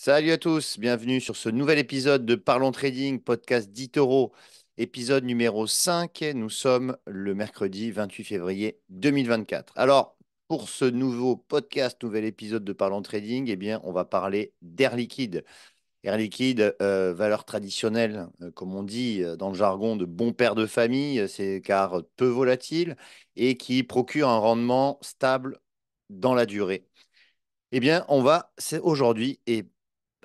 Salut à tous, bienvenue sur ce nouvel épisode de Parlons Trading, podcast d'Itoro, épisode numéro 5. Nous sommes le mercredi 28 février 2024. Alors, pour ce nouveau podcast, nouvel épisode de Parlons Trading, eh bien, on va parler d'Air Liquide. Air Liquide, euh, valeur traditionnelle, euh, comme on dit euh, dans le jargon de bon père de famille, c'est car peu volatile et qui procure un rendement stable dans la durée. Eh bien, on va c'est aujourd'hui et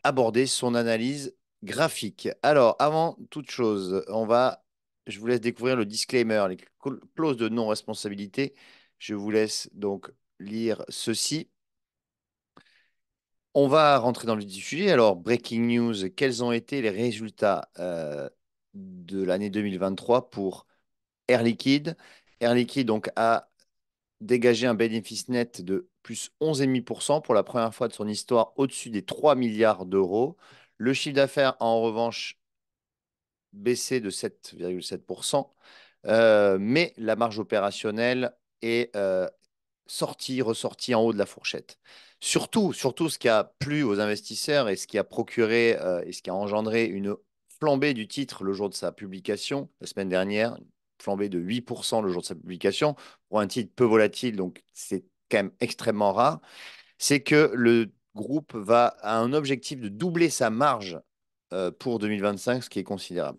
aborder son analyse graphique. Alors, avant toute chose, on va, je vous laisse découvrir le disclaimer, les clauses de non-responsabilité. Je vous laisse donc lire ceci. On va rentrer dans le sujet. Alors, breaking news, quels ont été les résultats euh, de l'année 2023 pour Air Liquide Air Liquide donc, a dégagé un bénéfice net de plus 11,5% pour la première fois de son histoire au-dessus des 3 milliards d'euros. Le chiffre d'affaires a en revanche baissé de 7,7%, euh, mais la marge opérationnelle est euh, sortie, ressortie en haut de la fourchette. Surtout, surtout ce qui a plu aux investisseurs et ce qui a procuré euh, et ce qui a engendré une flambée du titre le jour de sa publication, la semaine dernière, flambé de 8% le jour de sa publication pour un titre peu volatile, donc c'est quand même extrêmement rare, c'est que le groupe va à un objectif de doubler sa marge euh, pour 2025, ce qui est considérable.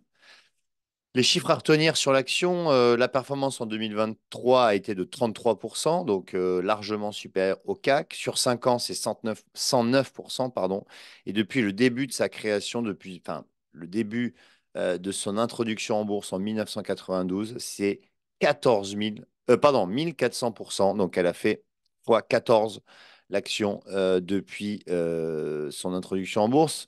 Les chiffres à retenir sur l'action, euh, la performance en 2023 a été de 33%, donc euh, largement supérieure au CAC. Sur 5 ans, c'est 109%, pardon. Et depuis le début de sa création, depuis enfin, le début euh, de son introduction en bourse en 1992, c'est 14 000, euh, pardon, 1400 Donc, elle a fait fois 14 l'action euh, depuis son introduction en bourse.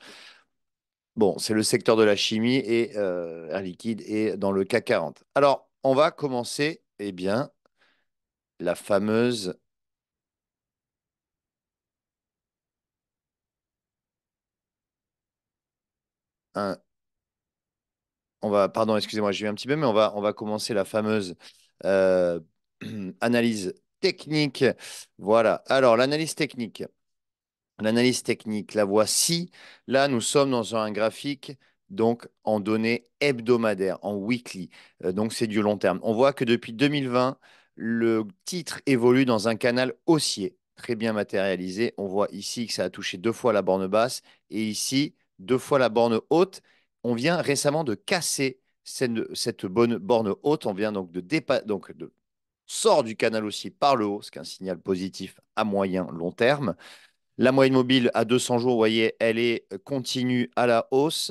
Bon, c'est le secteur de la chimie et Air Liquide est dans le CAC 40. Alors, on va commencer, eh bien, la fameuse pardon, excusez-moi, je vais un petit peu, mais on va, on va commencer la fameuse euh, analyse technique. Voilà. Alors, l'analyse technique. L'analyse technique, la voici. Là, nous sommes dans un graphique donc en données hebdomadaires, en weekly. Euh, donc, c'est du long terme. On voit que depuis 2020, le titre évolue dans un canal haussier, très bien matérialisé. On voit ici que ça a touché deux fois la borne basse et ici deux fois la borne haute on vient récemment de casser cette, bonne borne haute. On vient donc de sortir donc de sort du canal aussi par le haut, ce qui est un signal positif à moyen long terme. La moyenne mobile à 200 jours, vous voyez, elle est euh, continue à la hausse.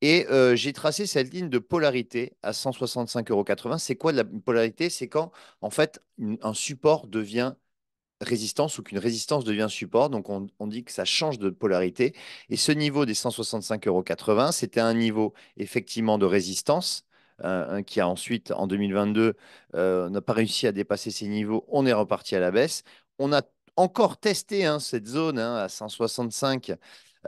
Et euh, j'ai tracé cette ligne de polarité à 165,80 euros. C'est quoi la polarité C'est quand, en fait, un support devient résistance ou qu'une résistance devient support. Donc, on, on, dit que ça change de polarité. Et ce niveau des 165,80 euros, c'était un niveau effectivement de résistance. Euh, hein, qui a ensuite, en 2022, on euh, n'a pas réussi à dépasser ces niveaux. On est reparti à la baisse. On a encore testé hein, cette zone hein, à 165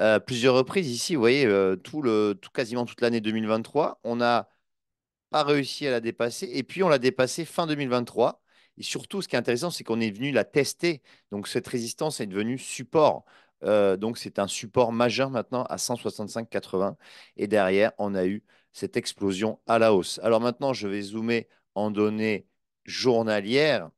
euh, plusieurs reprises. Ici, vous voyez, tout le, tout, quasiment toute l'année 2023, on n'a pas réussi à la dépasser. Et puis, on l'a dépassée fin 2023 et surtout, ce qui est intéressant, c'est qu'on est venu la tester. Donc, cette résistance est devenue support. Euh, donc, c'est un support majeur maintenant à 165,80. Et derrière, on a eu cette explosion à la hausse. Alors maintenant, je vais zoomer en données journalières.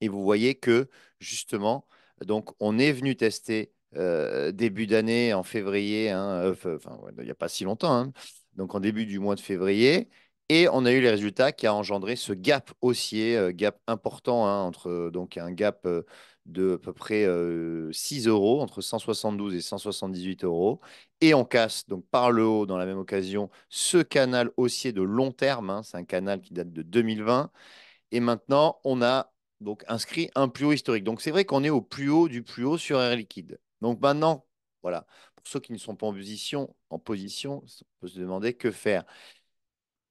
Et vous voyez que, justement, donc, on est venu tester euh, début d'année, en février, hein, euh, il n'y a pas si longtemps, hein. donc en début du mois de février, et on a eu les résultats qui a engendré ce gap haussier, euh, gap important, hein, entre euh, donc un gap euh, de à peu près 6 euros, entre 172 et 178 euros. Et on casse donc par le haut, dans la même occasion, ce canal haussier de long terme. Hein. C'est un canal qui date de 2020. Et maintenant, on a donc inscrit un plus haut historique. Donc c'est vrai qu'on est au plus haut du plus haut sur Air Liquide. Donc maintenant, voilà, pour ceux qui ne sont pas en position, en position, on peut se demander que faire.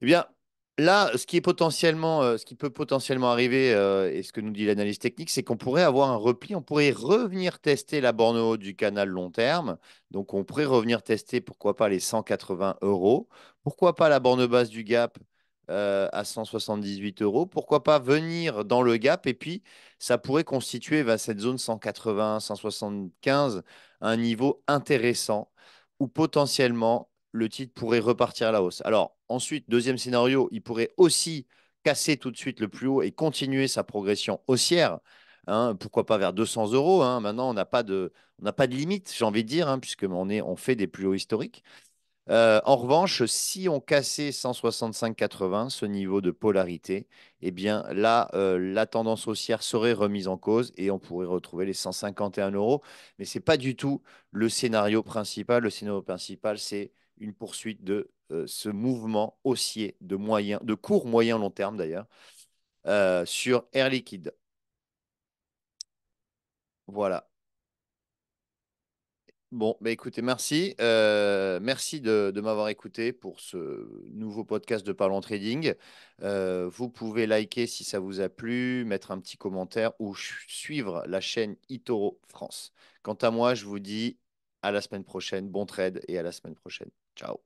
Eh bien, là, ce qui, est potentiellement, euh, ce qui peut potentiellement arriver, euh, et ce que nous dit l'analyse technique, c'est qu'on pourrait avoir un repli, on pourrait revenir tester la borne haute du canal long terme. Donc, on pourrait revenir tester, pourquoi pas, les 180 euros. Pourquoi pas la borne basse du gap euh, à 178 euros. Pourquoi pas venir dans le gap Et puis, ça pourrait constituer bah, cette zone 180, 175, un niveau intéressant ou potentiellement le titre pourrait repartir à la hausse. Alors ensuite, deuxième scénario, il pourrait aussi casser tout de suite le plus haut et continuer sa progression haussière. Hein, pourquoi pas vers 200 euros hein. Maintenant, on n'a pas de, pas de limite, j'ai envie de dire, hein, puisque on on fait des plus hauts historiques. Euh, en revanche, si on cassait 165,80, ce niveau de polarité, eh bien là, euh, la tendance haussière serait remise en cause et on pourrait retrouver les 151 euros. Mais ce n'est pas du tout le scénario principal. Le scénario principal, c'est une poursuite de euh, ce mouvement haussier de moyen, de court, moyen, long terme d'ailleurs, euh, sur Air Liquide. Voilà. Bon, bah, écoutez, merci. Euh, merci de, m'avoir écouté pour ce nouveau podcast de Parlons Trading. vous pouvez liker si ça vous a plu, mettre un petit commentaire ou suivre la chaîne Itoro France. Quant à moi, je vous dis à la semaine prochaine. Bon trade et à la semaine prochaine. Ciao.